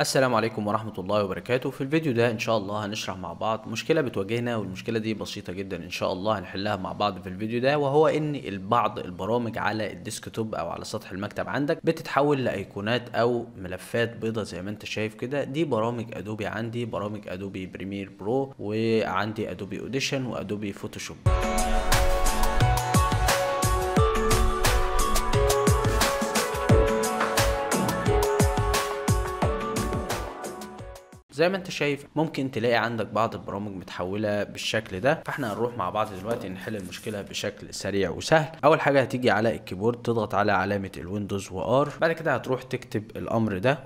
السلام عليكم ورحمة الله وبركاته في الفيديو ده ان شاء الله هنشرح مع بعض مشكلة بتواجهنا والمشكلة دي بسيطة جدا ان شاء الله هنحلها مع بعض في الفيديو ده وهو ان البعض البرامج على الديسكتوب او على سطح المكتب عندك بتتحول لايقونات او ملفات بيضة زي ما انت شايف كده دي برامج ادوبي عندي برامج ادوبي بريمير برو وعندي ادوبي اوديشن وادوبي فوتوشوب زي ما انت شايف ممكن تلاقي عندك بعض البرامج متحوله بالشكل ده فاحنا هنروح مع بعض دلوقتي نحل المشكله بشكل سريع وسهل اول حاجه هتيجي على الكيبورد تضغط على علامه الويندوز وار بعد كده هتروح تكتب الامر ده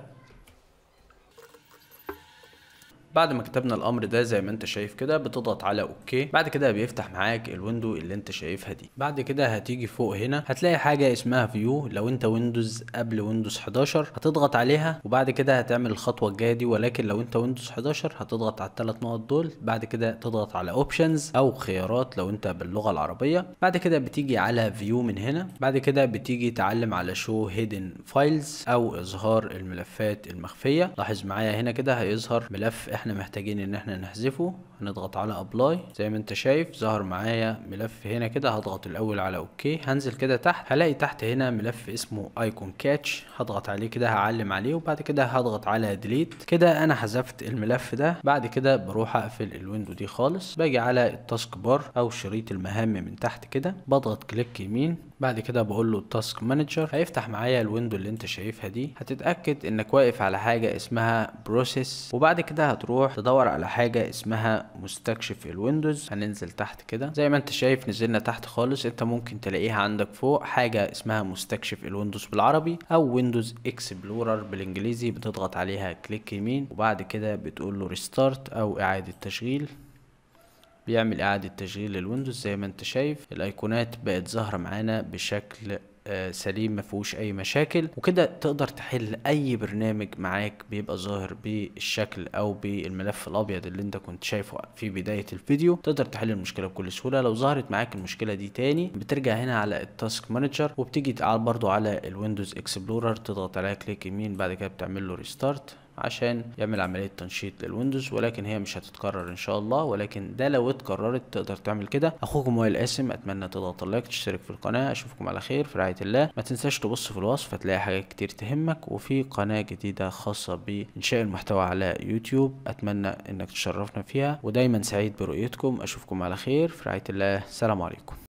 بعد ما كتبنا الامر ده زي ما انت شايف كده بتضغط على اوكي بعد كده بيفتح معاك الويندو اللي انت شايفها دي بعد كده هتيجي فوق هنا هتلاقي حاجه اسمها فيو لو انت ويندوز قبل ويندوز 11 هتضغط عليها وبعد كده هتعمل الخطوه الجايه دي ولكن لو انت ويندوز 11 هتضغط على الثلاث نقط دول بعد كده تضغط على اوبشنز او خيارات لو انت باللغه العربيه بعد كده بتيجي على فيو من هنا بعد كده بتيجي تعلم على شو هيدن فايلز او اظهار الملفات المخفيه لاحظ معايا هنا كده هيظهر ملف احنا محتاجين ان احنا نحذفه هنضغط على ابلاي زي ما انت شايف ظهر معايا ملف هنا كده هضغط الاول على اوكي هنزل كده تحت هلاقي تحت هنا ملف اسمه ايكون كاتش هضغط عليه كده هعلم عليه وبعد كده هضغط على ديليت كده انا حذفت الملف ده بعد كده بروح اقفل الويندو دي خالص باجي على التاسك بار او شريط المهام من تحت كده بضغط كليك يمين بعد كده بقول له التاسك مانجر هيفتح معايا الويندو اللي انت شايفها دي هتتاكد انك واقف على حاجه اسمها بروسيس وبعد كده هتروح تروح تدور على حاجه اسمها مستكشف الويندوز هننزل تحت كده زي ما انت شايف نزلنا تحت خالص انت ممكن تلاقيها عندك فوق حاجه اسمها مستكشف الويندوز بالعربي او ويندوز اكسبلورر بالانجليزي بتضغط عليها كليك يمين وبعد كده بتقول له ريستارت او اعاده تشغيل بيعمل اعادة تشغيل للويندوز زي ما انت شايف الايقونات بقت ظاهرة معانا بشكل آه، سليم ما فيهوش اي مشاكل وكده تقدر تحل اي برنامج معاك بيبقى ظاهر بالشكل او بالملف الابيض اللي انت كنت شايفه في بدايه الفيديو تقدر تحل المشكله بكل سهوله لو ظهرت معاك المشكله دي تاني بترجع هنا على التاسك مانجر وبتيجي برضو على الويندوز اكسبلورر تضغط عليها كليك يمين بعد كده بتعمل له ريستارت عشان يعمل عملية تنشيط للويندوز ولكن هي مش هتتكرر ان شاء الله ولكن ده لو اتكررت تقدر تعمل كده اخوكم وائل قاسم اتمنى تضغط اللايك تشترك في القناة اشوفكم على خير في رعاية الله ما تنساش تبص في الوصف هتلاقي حاجات كتير تهمك وفي قناة جديدة خاصة بانشاء المحتوى على يوتيوب اتمنى انك تشرفنا فيها ودايما سعيد برؤيتكم اشوفكم على خير في رعاية الله سلام عليكم